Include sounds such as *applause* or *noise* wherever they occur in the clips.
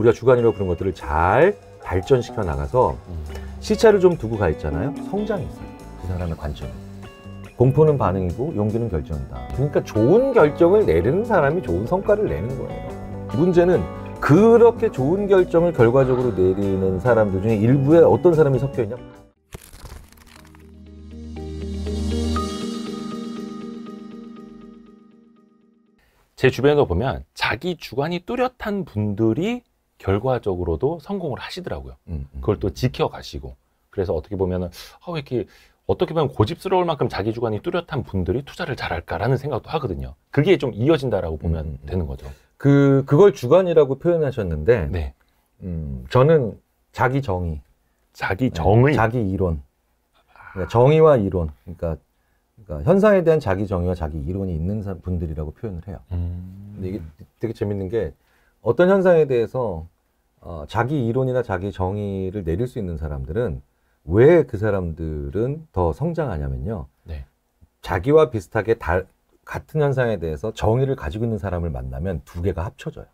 우리가 주관이라고 그런 것들을 잘 발전시켜 나가서 음. 시차를 좀 두고 가 있잖아요. 성장이 있어요. 그 사람의 관점이. 공포는 반응이고 용기는 결정이다. 그러니까 좋은 결정을 내리는 사람이 좋은 성과를 내는 거예요. 문제는 그렇게 좋은 결정을 결과적으로 내리는 사람들 중에 일부에 어떤 사람이 섞여 있냐? 제 주변에서 보면 자기 주관이 뚜렷한 분들이 결과적으로도 성공을 하시더라고요. 음, 음. 그걸 또 지켜가시고 그래서 어떻게 보면은 아, 왜 이렇게 어떻게 보면 고집스러울 만큼 자기 주관이 뚜렷한 분들이 투자를 잘할까라는 생각도 하거든요. 그게 좀 이어진다라고 보면 음, 음, 음. 되는 거죠. 그 그걸 주관이라고 표현하셨는데, 네. 음, 저는 자기 정의, 자기 네, 정의, 네, 자기 이론, 그러니까 정의와 이론, 그러니까, 그러니까, 현상에 대한 자기 정의와 자기 이론이 있는 분들이라고 표현을 해요. 음. 근데 이게 되게 재밌는 게 어떤 현상에 대해서 어, 자기 이론이나 자기 정의를 내릴 수 있는 사람들은 왜 그 사람들은 더 성장하냐면요. 네. 자기와 비슷하게 다, 같은 현상에 대해서 정의를 가지고 있는 사람을 만나면 두 개가 합쳐져요.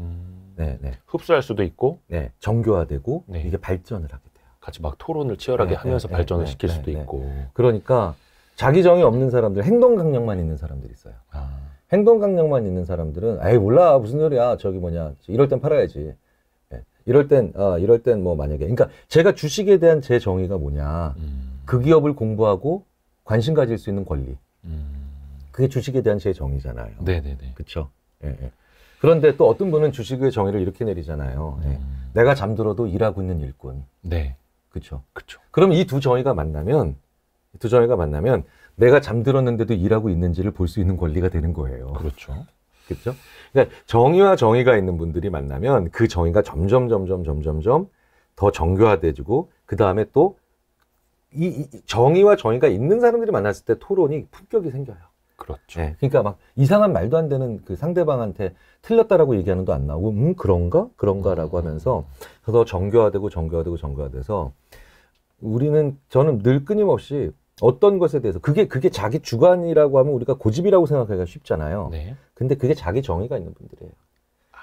음... 네, 네. 흡수할 수도 있고, 네, 정교화되고 네. 이게 발전을 하게 돼요. 같이 막 토론을 치열하게 네, 네 하면서 네, 발전을 네, 시킬 네, 수도 있고. 그러니까 자기 정의 없는 사람들, 행동 강령만 있는 사람들이 있어요. 아... 행동 강령만 있는 사람들은 아이 몰라 무슨 소리야 저기 뭐냐 이럴 땐 팔아야지 예. 이럴 땐 어, 이럴 땐 뭐 만약에 그러니까 제가 주식에 대한 제 정의가 뭐냐 음. 그 기업을 공부하고 관심 가질 수 있는 권리 음. 그게 주식에 대한 제 정의잖아요. 네네네. 그렇죠. 예, 예. 그런데 또 어떤 분은 주식의 정의를 이렇게 내리잖아요. 예. 음. 내가 잠들어도 일하고 있는 일꾼. 네. 그렇죠. 그렇죠. 그럼 이 두 정의가 만나면 두 정의가 만나면 내가 잠들었는데도 일하고 있는지를 볼 수 있는 권리가 되는 거예요. 그렇죠. *laughs* 그렇죠. 그러니까 정의와 정의가 있는 분들이 만나면 그 정의가 점점 점점 점점점 더 정교화돼지고 그 다음에 또이 정의와 정의가 있는 사람들이 만났을 때 토론이 품격이 생겨요. 그렇죠. 네, 그러니까 막 이상한 말도 안 되는 그 상대방한테 틀렸다라고 얘기하는 도안 나오고 음 그런가 그런가라고 음. 하면서 더 정교화되고 정교화되고 정교화돼서 우리는 저는 늘 끊임없이 어떤 것에 대해서 그게 그게 자기 주관이라고 하면 우리가 고집이라고 생각하기가 쉽잖아요. 네. 근데 그게 자기 정의가 있는 분들이에요.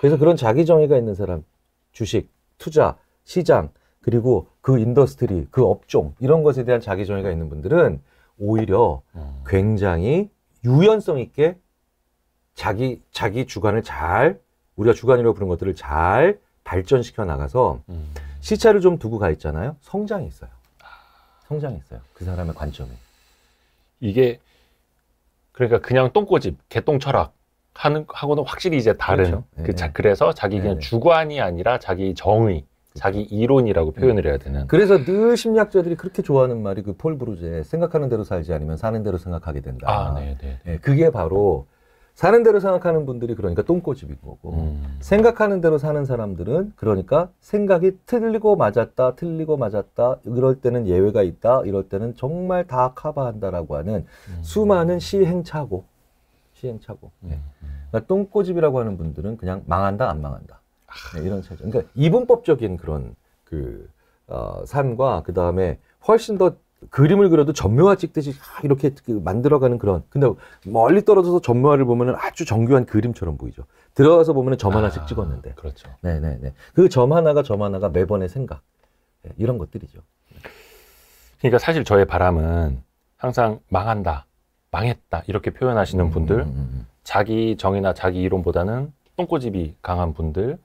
그래서 그런 자기 정의가 있는 사람, 주식, 투자, 시장, 그리고 그 인더스트리, 그 업종 이런 것에 대한 자기 정의가 있는 분들은 오히려 음. 굉장히 유연성 있게 자기 자기 주관을 잘 우리가 주관이라고 부른 것들을 잘 발전시켜 나가서 음. 시차를 좀 두고 가 있잖아요. 성장이 있어요. 성장했어요. 그 사람의 관점에 이게 그러니까 그냥 똥꼬집, 개똥 철학 하는 하고는 확실히 이제 다른 그렇죠. 네. 그 자, 그래서 자기 그냥 네. 주관이 아니라 자기 정의, 그렇죠. 자기 이론이라고 네. 표현을 해야 되는. 그래서 늘 심리학자들이 그렇게 좋아하는 말이 그 폴 브루제 생각하는 대로 살지 아니면 사는 대로 생각하게 된다. 아, 네, 네. 그게 바로 사는 대로 생각하는 분들이 그러니까 똥꼬집인 거고 음. 생각하는 대로 사는 사람들은 그러니까 생각이 틀리고 맞았다 틀리고 맞았다 이럴 때는 예외가 있다 이럴 때는 정말 다 커버한다라고 하는 음. 수많은 시행착오 시행착오 음. 네. 그러니까 똥꼬집이라고 하는 분들은 그냥 망한다 안 망한다 아. 네, 이런 차이죠 그러니까 이분법적인 그런 그 어, 산과 그 다음에 훨씬 더 그림을 그려도 전묘화 찍듯이 이렇게 그 만들어가는 그런 근데 멀리 떨어져서 전묘화를 보면 아주 정교한 그림처럼 보이죠 들어가서 보면 점 하나씩 아, 찍었는데 그렇죠 네네네 그 점 하나가 점 하나가 매번의 생각 네, 이런 것들이죠 그러니까 사실 저의 바람은 항상 망한다 망했다 이렇게 표현하시는 음, 분들 음, 음, 음. 자기 정의나 자기 이론보다는 똥꼬집이 강한 분들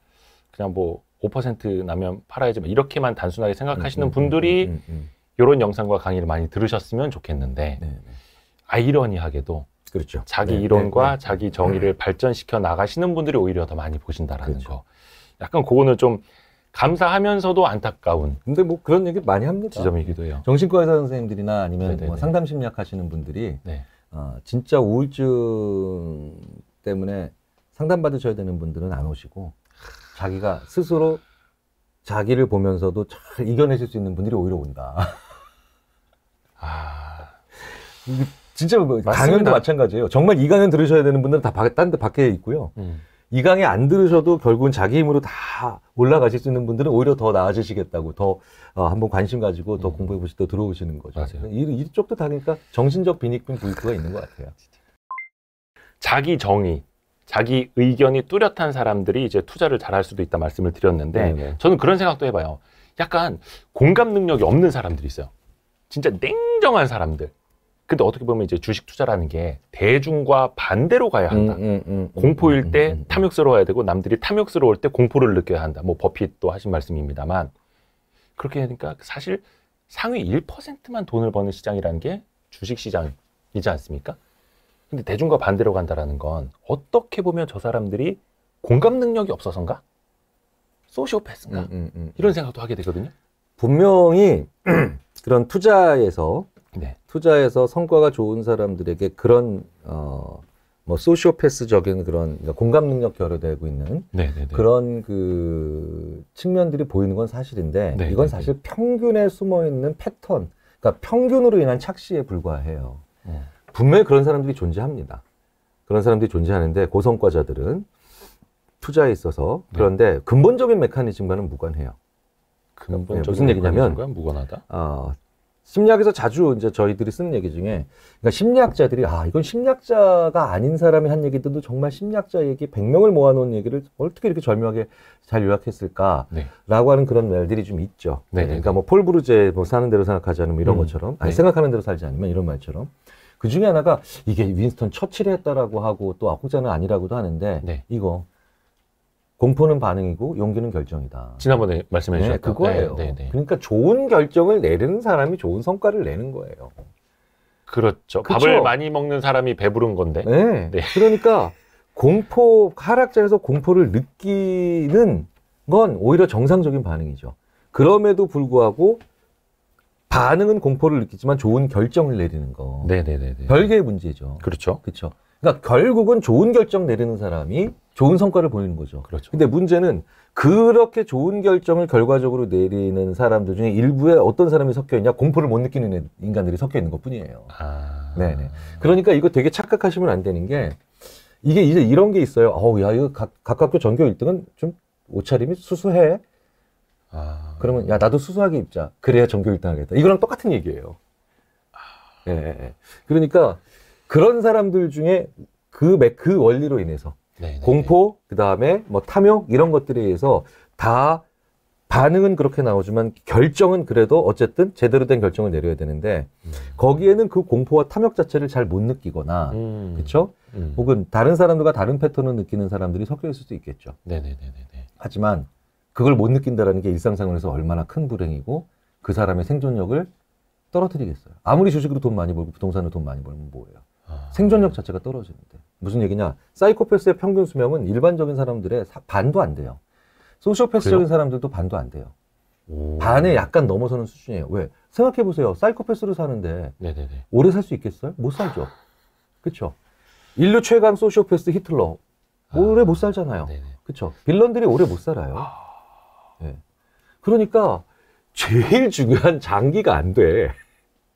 그냥 뭐 5% 나면 팔아야지 이렇게만 단순하게 생각하시는 음, 음, 분들이 이런 영상과 강의를 많이 들으셨으면 좋겠는데 네, 네. 아이러니하게도 그렇죠. 자기 네, 이론과 네, 자기 정의를 발전시켜 나가시는 분들이 오히려 더 많이 보신다라는 그렇죠. 거. 약간 그거는 좀 감사하면서도 안타까운. 근데 뭐 그런 얘기 많이 합니다. 지점이기도 해요. 정신과 의사 선생님들이나 아니면 뭐 상담 심리학 하시는 분들이 네. 어, 진짜 우울증 때문에 상담 받으셔야 되는 분들은 안 오시고 자기가 스스로 자기를 보면서도 잘 이겨내실 수 있는 분들이 오히려 온다. 아. 진짜 뭐습 강연도 마찬가지예요. 정말 이 강연 들으셔야 되는 분들은 다 딴 데 밖에 있고요. 음. 이 강의 안 들으셔도 결국은 자기 힘으로 다 올라가실 수 있는 분들은 오히려 더 나아지시겠다고 더 어, 한번 관심 가지고 더 음. 공부해 보시 고더 들어오시는 거죠. 맞아요. 이, 쪽도 다니까 정신적 빈익빈 부익부가 있는 것 같아요. 자기 정의, 자기 의견이 뚜렷한 사람들이 이제 투자를 잘할 수도 있다 말씀을 드렸는데 네네. 네. 저는 그런 생각도 해봐요. 약간 공감 능력이 없는 사람들이 있어요. 진짜 냉정한 사람들. 근데 어떻게 보면 이제 주식 투자라는 게 대중과 반대로 가야 한다. 음, 음, 음, 음 공포일 음, 때 음, 탐욕스러워야 되고 남들이 탐욕스러울 때 공포를 느껴야 한다. 뭐 버핏도 하신 말씀입니다만 그렇게 하니까 사실 상위 1%만 돈을 버는 시장이라는 게 주식 시장이지 않습니까? 근데 대중과 반대로 간다라는 건 어떻게 보면 저 사람들이 공감 능력이 없어서인가? 소시오패스인가? 이런 생각도 하게 되거든요. 분명히 *clears throat* 그런 투자에서 네. 투자에서 성과가 좋은 사람들에게 그런 어, 뭐 소시오패스적인 그런 그러니까 공감 능력 결여되고 있는 네네네. 네, 네. 그런 그 측면들이 보이는 건 사실인데 네, 네 이건 사실 평균에 숨어 있는 패턴, 그러니까 평균으로 인한 착시에 불과해요. 네. 분명히 그런 사람들이 존재합니다. 그런 사람들이 존재하는데 고성과자들은 투자에 있어서 그런데 근본적인 메커니즘과는 무관해요. 근본적 그러니까 음, 예, 무슨 얘기냐면 무관하다. 어, 심리학에서 자주 이제 저희들이 쓰는 얘기 중에 그러니까 심리학자들이 아 이건 심리학자가 아닌 사람이 한 얘기들도 정말 심리학자 얘기 100명을 모아놓은 얘기를 어떻게 이렇게 절묘하게 잘 요약했을까라고 네. 하는 그런 말들이 좀 있죠. 네, 네 그러니까 네. 뭐폴 브루제 뭐 사는 대로 생각하지 않으면 이런 음. 것처럼 아니 네. 생각하는 대로 살지 않으면 이런 말처럼 그 중에 하나가 이게 윈스턴 처칠이 했다라고 하고 또 아홉자는 아니라고도 하는데 네. 이거 공포는 반응이고 용기는 결정이다. 지난번에 말씀해 네, 주셨던 네, 그거예요. 네, 네, 그러니까 좋은 결정을 내리는 사람이 좋은 성과를 내는 거예요. 그렇죠. 그쵸? 밥을 많이 먹는 사람이 배부른 건데. 네. 네. 그러니까 공포 하락장에서 공포를 느끼는 건 오히려 정상적인 반응이죠. 그럼에도 불구하고 반응은 공포를 느끼지만 좋은 결정을 내리는 거. 네네네. 네, 별개의 문제죠. 그렇죠. 그렇죠. 그러니까 결국은 좋은 결정 내리는 사람이 좋은 성과를 보이는 거죠. 그렇죠. 근데 문제는 그렇게 좋은 결정을 결과적으로 내리는 사람들 중에 일부에 어떤 사람이 섞여 있냐 공포를 못 느끼는 인간들이 섞여 있는 것뿐이에요. 아... 네. 그러니까 이거 되게 착각하시면 안 되는 게 이게 이제 이런 게 있어요. 어우 야 이거 각, 각 학교 전교 1등은 좀 옷차림이 수수해. 아... 그러면 야 나도 수수하게 입자. 그래야 전교 1등 하겠다. 이거랑 똑같은 얘기예요. 아... 네. 그러니까 그런 사람들 중에 그그 그 원리로 인해서 네네. 네, 공포, 그 다음에 뭐 탐욕 이런 것들에 의해서 다 반응은 그렇게 나오지만 결정은 그래도 어쨌든 제대로 된 결정을 내려야 되는데 음. 거기에는 그 공포와 탐욕 자체를 잘 못 느끼거나 음. 그렇죠? 음. 혹은 다른 사람들과 다른 패턴을 느끼는 사람들이 섞여 있을 수도 있겠죠. 네네네네. 네, 네, 하지만 그걸 못 느낀다라는 게 일상생활에서 얼마나 큰 불행이고 그 사람의 생존력을 떨어뜨리겠어요. 아무리 주식으로 돈 많이 벌고 부동산으로 돈 많이 벌면 뭐예요? 생존력 자체가 떨어지는데 무슨 얘기냐? 사이코패스의 평균 수명은 일반적인 사람들의 사, 반도 안 돼요. 소시오패스적인 그래요? 사람들도 반도 안 돼요. 오. 반에 약간 넘어서는 수준이에요. 왜? 생각해 보세요. 사이코패스로 사는데 네네네. 오래 살 수 있겠어요? 못 살죠. 그쵸 인류 최강 소시오패스 히틀러 오래 아. 못 살잖아요. 그쵸 빌런들이 오래 못 살아요. 아. 네. 그러니까 제일 중요한 장기가 안 돼.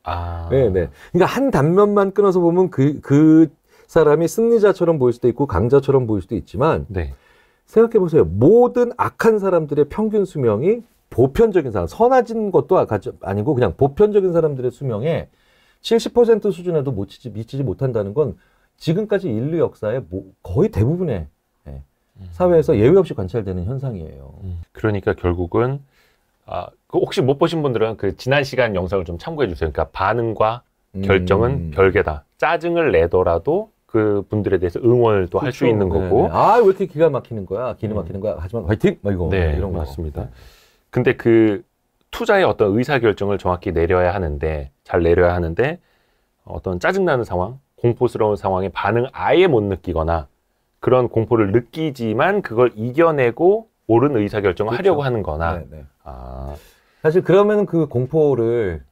아. 네네. 네. 그러니까 한 단면만 끊어서 보면 그, 그 사람이 승리자처럼 보일 수도 있고 강자처럼 보일 수도 있지만 네. 생각해 보세요. 모든 악한 사람들의 평균 수명이 보편적인 사람, 선하진 것도 아, 아니고 그냥 보편적인 사람들의 수명에 70% 수준에도 못 치지, 미치지 못한다는 건 지금까지 인류 역사의 뭐 거의 대부분의 예, 사회에서 예외 없이 관찰되는 현상이에요. 음, 그러니까 결국은 아, 그 혹시 못 보신 분들은 그 지난 시간 영상을 좀 참고해 주세요. 그러니까 반응과 음. 결정은 음. 별개다. 짜증을 내더라도 그 분들에 대해서 응원을 또 할수 그렇죠. 있는 거고. 네, 네 아, 왜 이렇게 기가 막히는 거야? 기는 음. 막히는 거야? 하지만 화이팅! 막 이거. 네, 이런 거. 맞습니다. 네. 근데 그 투자의 어떤 의사결정을 정확히 내려야 하는데, 잘 내려야 하는데, 어떤 짜증나는 상황, 공포스러운 상황에 반응 아예 못 느끼거나, 그런 공포를 느끼지만 그걸 이겨내고 옳은 의사결정을 그렇죠. 하려고 하는 거나. 네네. 네. 아. 사실 그러면 그 공포를,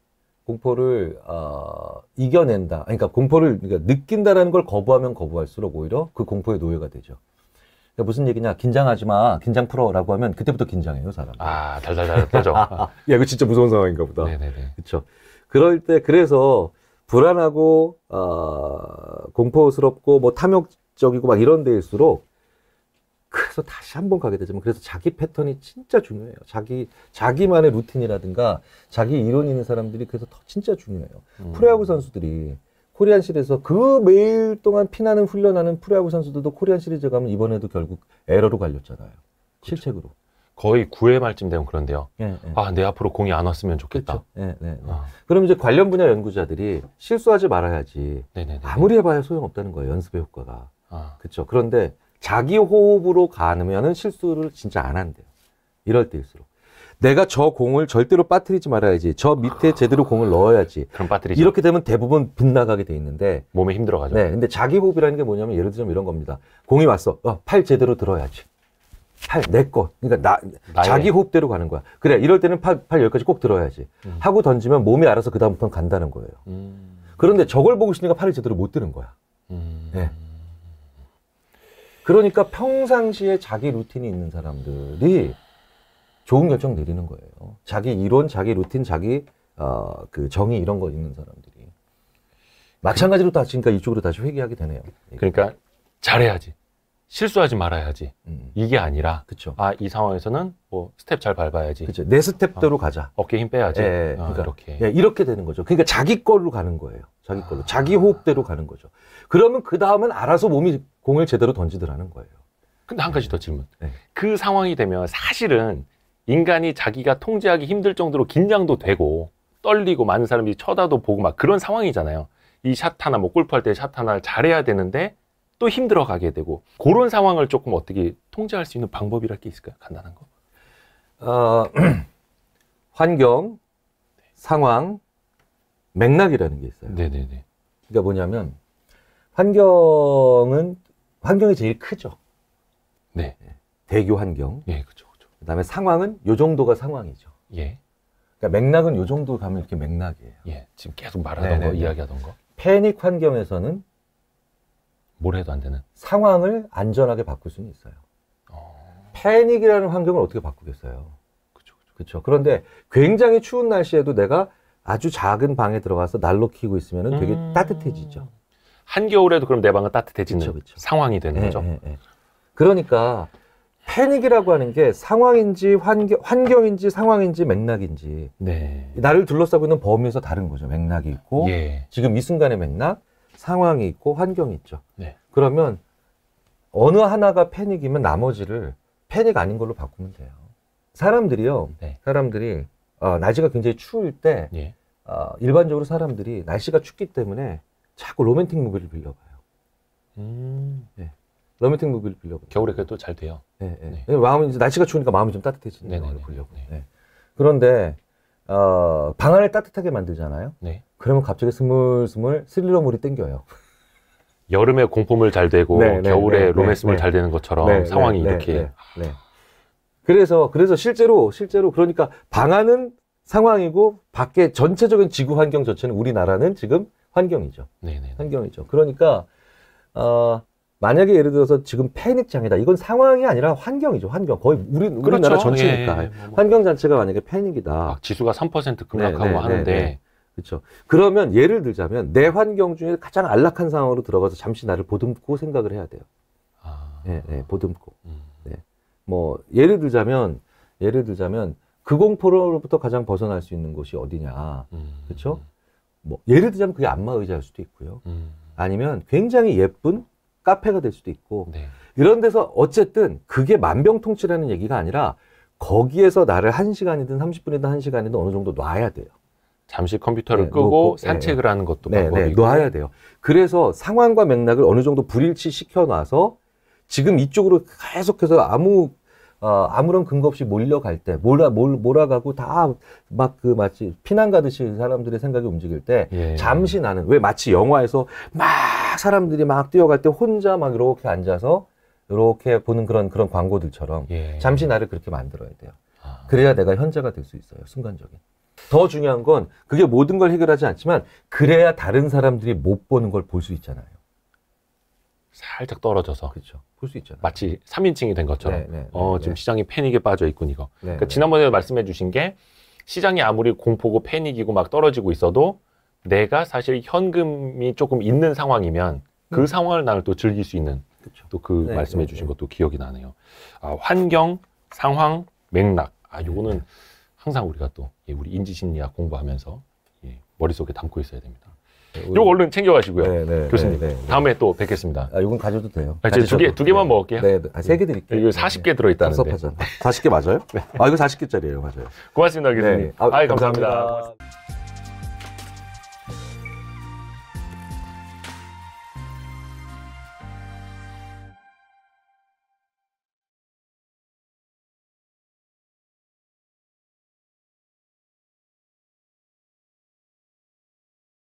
공포를, 어, 이겨낸다. 그러니까 공포를 그러니까 느낀다라는 걸 거부하면 거부할수록 오히려 그 공포의 노예가 되죠. 그러니까 무슨 얘기냐. 긴장하지 마. 긴장 풀어라고 하면 그때부터 긴장해요, 사람. 아, 달달달 떠죠. *laughs* 야, 이거 진짜 무서운 상황인가 보다. 네네네. 그렇 그럴 때 그래서 불안하고 어, 공포스럽고 뭐 탐욕적이고 막 이런 데일수록 그래서 다시 한 번 가게 되지만 그래서 자기 패턴이 진짜 중요해요. 자기 자기만의 루틴이라든가 자기 이론 있는 사람들이 그래서 더 진짜 중요해요. 음. 프로야구 선수들이 코리안 시리즈에서 그 매일 동안 피나는 훈련하는 프로야구 선수들도 코리안 시리즈 가면 이번에도 결국 에러로 갈렸잖아요. 그렇죠. 실책으로. 거의 9회 말쯤 되면 그런데요. 예, 예. 아, 내 앞으로 공이 안 왔으면 좋겠다. 그렇죠. 예, 예, 예, 아. 그럼 이제 관련 분야 연구자들이 실수하지 말아야지. 네네네네. 아무리 해봐야 소용없다는 거예요. 연습의 효과가. 아. 그렇죠. 그런데 자기 호흡으로 가면은 실수를 진짜 안 한대요. 이럴 때일수록. 내가 저 공을 절대로 빠뜨리지 말아야지. 저 밑에 제대로 공을 넣어야지. 그럼 빠뜨리죠. 이렇게 되면 대부분 빗나가게 돼 있는데 몸에 힘들어가죠. 네, 근데 자기 호흡이라는 게 뭐냐면 예를 들면 이런 겁니다. 공이 왔어. 어, 팔 제대로 들어야지. 팔내 거. 그러니까 나 나의. 자기 호흡대로 가는 거야. 그래 이럴 때는 팔팔 여기까지 꼭 들어야지. 음. 하고 던지면 몸이 알아서 그 다음부터는 간다는 거예요. 음. 그런데 저걸 보고 있으니까 팔을 제대로 못 드는 거야. 음. 네. 그러니까 평상시에 자기 루틴이 있는 사람들이 좋은 결정 내리는 거예요. 자기 이론, 자기 루틴, 자기 어, 그 정의 이런 거 있는 사람들이 마찬가지로 다 지금까 지 이쪽으로 다시 회귀하게 되네요. 그러니까 잘해야지. 실수하지 말아야지. 음. 이게 아니라 그쵸. 아, 이 상황에서는 뭐 스텝 잘 밟아야지. 그쵸. 내 스텝대로 어, 가자. 어깨 힘 빼야지. 예, 예. 어, 그러니까, 이렇게. 예, 이렇게 되는 거죠. 그러니까 자기 걸로 가는 거예요. 자기 걸로. 아. 자기 호흡대로 가는 거죠. 그러면 그 다음은 알아서 몸이 공을 제대로 던지더라는 거예요. 근데 한 가지 더 질문. 네. 그 상황이 되면 사실은 인간이 자기가 통제하기 힘들 정도로 긴장도 되고 떨리고 많은 사람들이 쳐다도 보고 막 그런 상황이잖아요. 이 샷 하나, 뭐 골프할 때 샷 하나를 잘해야 되는데 또 힘들어 가게 되고 그런 상황을 조금 어떻게 통제할 수 있는 방법이랄 게 있을까요? 간단한 거. 어, *clears throat* 환경, 네. 상황, 맥락이라는 게 있어요. 네네네. 그러니까 뭐냐면 환경은 환경이 제일 크죠. 네. 예. 대교 환경. 예, 그렇죠. 그렇죠. 그다음에 상황은 요 정도가 상황이죠. 예. 그러니까 맥락은 요 정도 가면 이렇게 맥락이에요. 예. 지금 계속 말하던 네네네. 거, 이야기하던 거. 패닉 환경에서는 뭘 해도 안 되는 상황을 안전하게 바꿀 수는 있어요. 어... 패닉이라는 환경을 어떻게 바꾸겠어요? 그렇죠. 그런데 굉장히 추운 날씨에도 내가 아주 작은 방에 들어가서 날로 키고 있으면 되게 음... 따뜻해지죠. 한겨울에도 그럼 내 방은 따뜻해지는 그쵸, 그쵸. 상황이 되는 예, 거죠. 네, 네. 그러니까 패닉이라고 하는 게 상황인지 환경, 환경인지 상황인지 맥락인지 네. 나를 둘러싸고 있는 범위에서 다른 거죠. 맥락이 있고 예. 지금 이 순간의 맥락 상황이 있고 환경이 있죠. 네. 그러면 어느 하나가 패닉이면 나머지를 패닉 아닌 걸로 바꾸면 돼요. 사람들이요. 네. 사람들이 어, 날씨가 굉장히 추울 때 예. 어, 일반적으로 사람들이 날씨가 춥기 때문에 자꾸 로맨틱 무비를 빌려봐요. 음. 네. 로맨틱 무비를 빌려봐요. 겨울에 그래도잘 돼요. 예, 예. 네, 네. 네. 마음이 이제 날씨가 추우니까 마음이 좀 따뜻해지는 네, 네, 걸 네, 보려고. 네. 그런데 어, 방 안을 따뜻하게 만들잖아요. 네. 그러면 갑자기 스물스물 스릴러물이 땡겨요. *laughs* 여름에 공포물 잘 되고 네, 네, 겨울에 네, 로맨스물 네, 잘 네. 되는 것처럼 네, 상황이 이렇게. 그래서 그래서 실제로 실제로 그러니까 방안은 상황이고 밖에 전체적인 지구 환경 자체는 우리나라는 지금 환경이죠. 환경이죠. 그러니까 어, 만약에 예를 들어서 지금 패닉 장애다. 이건 상황이 아니라 환경이죠. 환경. 거의 우리 그렇죠. 우리나라 전체니까. 예, 예, 예. 환경 자체가 만약에 패닉이다. 지수가 3% 급락하고 하는데 그렇죠. 그러면 예를 들자면 내 환경 중에 가장 안락한 상황으로 들어가서 잠시 나를 보듬고 생각을 해야 돼요. 아... 네, 네, 보듬고. 음... 네. 뭐 예를 들자면 예를 들자면 그 공포로부터 가장 벗어날 수 있는 곳이 어디냐. 음... 그렇죠? 뭐 예를 들자면 그게 안마 의자일 수도 있고요. 음... 아니면 굉장히 예쁜 카페가 될 수도 있고. 네. 이런 데서 어쨌든 그게 만병통치라는 얘기가 아니라 거기에서 나를 한시간이든 3 0 분이든 한시간이든 어느 정도 놔야 돼요. 잠시 컴퓨터를 네, 끄고 놓고, 예, 예. 산책을 네. 하는 것도 네, 네 방법이고 네, 놔야 돼요. 그래서 상황과 맥락을 어느 정도 불일치 시켜놔서 지금 이쪽으로 계속해서 아무 어, 아무런 근거 없이 몰려갈 때 몰아 몰, 몰아가고 다 막 그 마치 피난 가듯이 사람들의 생각이 움직일 때 예. 잠시 나는 왜 마치 영화에서 막 사람들이 막 뛰어갈 때 혼자 막 이렇게 앉아서 이렇게 보는 그런 그런 광고들처럼 예. 잠시 나를 그렇게 만들어야 돼요. 아. 그래야 내가 현재가 될 수 있어요. 순간적인. 더 중요한 건 그게 모든 걸 해결하지 않지만 그래야 다른 사람들이 못 보는 걸 볼 수 있잖아요. 살짝 떨어져서 그렇죠. 볼 수 있잖아요. 마치 3인칭이 된 것처럼 네, 네, 네 어, 네. 지금 시장이 패닉에 빠져 있군 이거. 네, 그러니까 지난번에 말씀해 주신 게 시장이 아무리 공포고 패닉이고 막 떨어지고 있어도 내가 사실 현금이 조금 있는 상황이면 그 음. 상황을 나를 또 즐길 수 있는 또그 네, 말씀해 네, 주신 네. 것도 기억이 나네요. 아, 환경, 상황, 맥락. 아, 요거는 항상 우리가 또 예, 우리 인지심리학 공부하면서 예, 머릿속에 담고 있어야 됩니다. 네, 요거 얼른 챙겨가시고요. 네네, 네, 네, 교수님. 네네, 다음에 또 뵙겠습니다. 아, 이건 가져도 돼요. 아, 두 개, 두 개만 먹을게요. 네, 아, 세개 예. 드릴게요. 이거 40개 들어있다는데. 섭하잖 40개 *laughs* *laughs* 맞아요? 네. 아, 이거 40개짜리예요. 맞아요. 고맙습니다, 교수님. 네. 아, 아 감사합니다. 감사합니다.